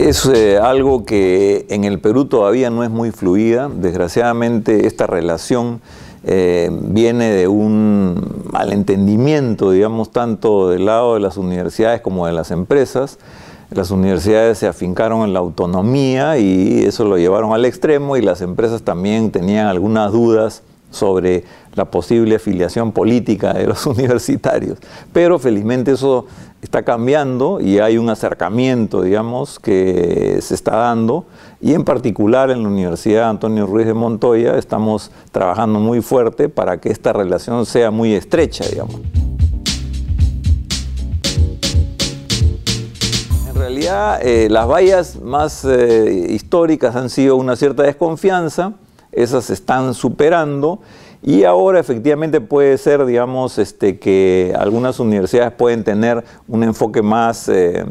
Es eh, algo que en el Perú todavía no es muy fluida. Desgraciadamente esta relación eh, viene de un malentendimiento, digamos, tanto del lado de las universidades como de las empresas. Las universidades se afincaron en la autonomía y eso lo llevaron al extremo y las empresas también tenían algunas dudas sobre la posible afiliación política de los universitarios. Pero felizmente eso está cambiando y hay un acercamiento, digamos, que se está dando. Y en particular en la Universidad Antonio Ruiz de Montoya estamos trabajando muy fuerte para que esta relación sea muy estrecha, digamos. En realidad, eh, las vallas más eh, históricas han sido una cierta desconfianza, esas se están superando y ahora efectivamente puede ser, digamos, este, que algunas universidades pueden tener un enfoque más eh,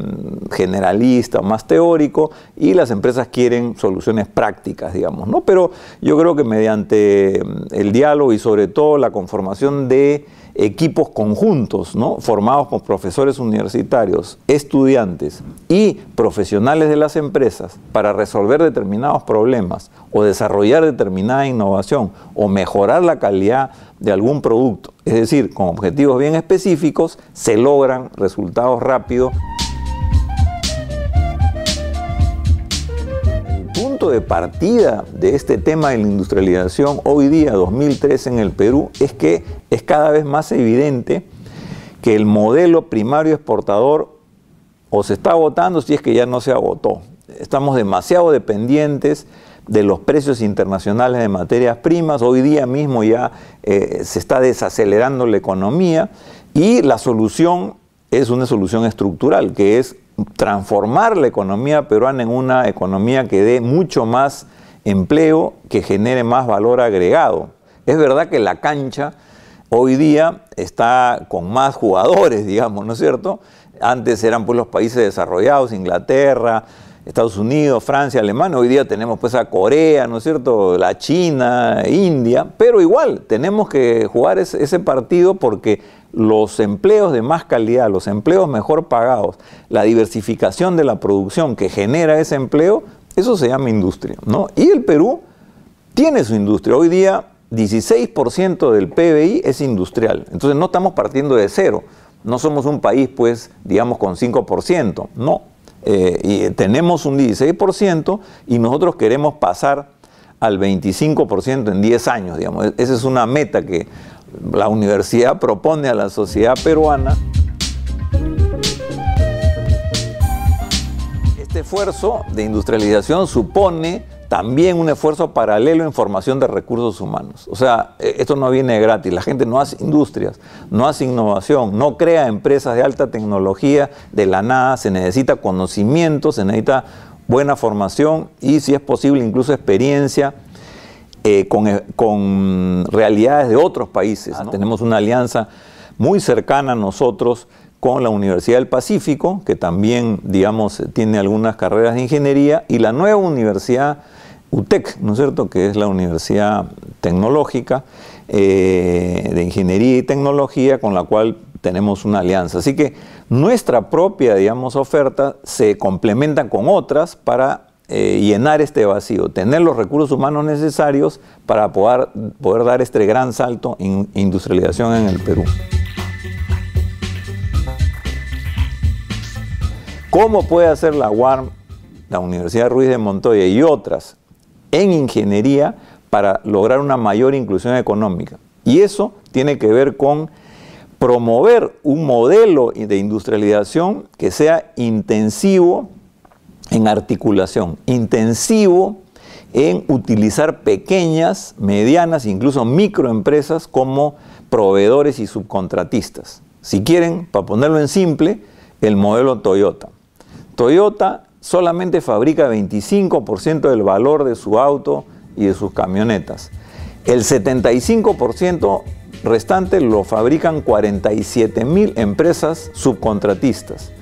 generalista, más teórico, y las empresas quieren soluciones prácticas, digamos, ¿no? Pero yo creo que mediante mm, el diálogo y sobre todo la conformación de equipos conjuntos, ¿no? formados por profesores universitarios, estudiantes y profesionales de las empresas para resolver determinados problemas o desarrollar determinada innovación o mejorar la calidad de algún producto. Es decir, con objetivos bien específicos se logran resultados rápidos punto de partida de este tema de la industrialización hoy día, 2013 en el Perú, es que es cada vez más evidente que el modelo primario exportador o se está agotando si es que ya no se agotó. Estamos demasiado dependientes de los precios internacionales de materias primas. Hoy día mismo ya eh, se está desacelerando la economía y la solución es una solución estructural, que es transformar la economía peruana en una economía que dé mucho más empleo, que genere más valor agregado. Es verdad que la cancha hoy día está con más jugadores, digamos, ¿no es cierto? Antes eran pues los países desarrollados, Inglaterra, Estados Unidos, Francia, Alemania, hoy día tenemos pues a Corea, ¿no es cierto? La China, India, pero igual tenemos que jugar ese, partido porque los empleos de más calidad, los empleos mejor pagados, la diversificación de la producción que genera ese empleo, eso se llama industria, ¿no? Y el Perú tiene su industria. Hoy día 16% del PBI es industrial. Entonces no estamos partiendo de cero. No somos un país, pues, digamos, con 5%. No, eh, y tenemos un 16% y nosotros queremos pasar al 25% en 10 años, digamos. E-, esa es una meta que la universidad propone a la sociedad peruana. Este esfuerzo de industrialización supone también un esfuerzo paralelo en formación de recursos humanos. O sea, e, esto no viene gratis. La gente no hace industrias, no hace innovación, no crea empresas de alta tecnología de la nada. Se necesita conocimiento, se necesita buena formación y, si es posible, incluso experiencia eh, eh, con, realidades de otros países. Ah, Tenemos una alianza muy cercana a nosotros con la Universidad del Pacífico, que también, digamos, tiene algunas carreras de ingeniería, y la nueva universidad UTEC, ¿no es cierto?, que es la Universidad Tecnológica eh, de Ingeniería y Tecnología, con la cual tenemos una alianza. Así que nuestra propia, digamos, oferta se complementa con otras para eh, llenar este vacío, tener los recursos humanos necesarios para poder dar este gran salto en industrialización en el Perú. ¿Cómo puede hacer la UARM, la Universidad Ruiz de Montoya y otras en ingeniería para lograr una mayor inclusión económica? Y eso tiene que ver con promover un modelo de industrialización que sea intensivo en articulación, intensivo en utilizar pequeñas, medianas, incluso microempresas como proveedores y subcontratistas. Si quieren, para ponerlo en simple, el modelo Toyota. Toyota solamente fabrica 25% del valor de su auto y de sus camionetas. El 75% restante lo fabrican 47.000 empresas subcontratistas.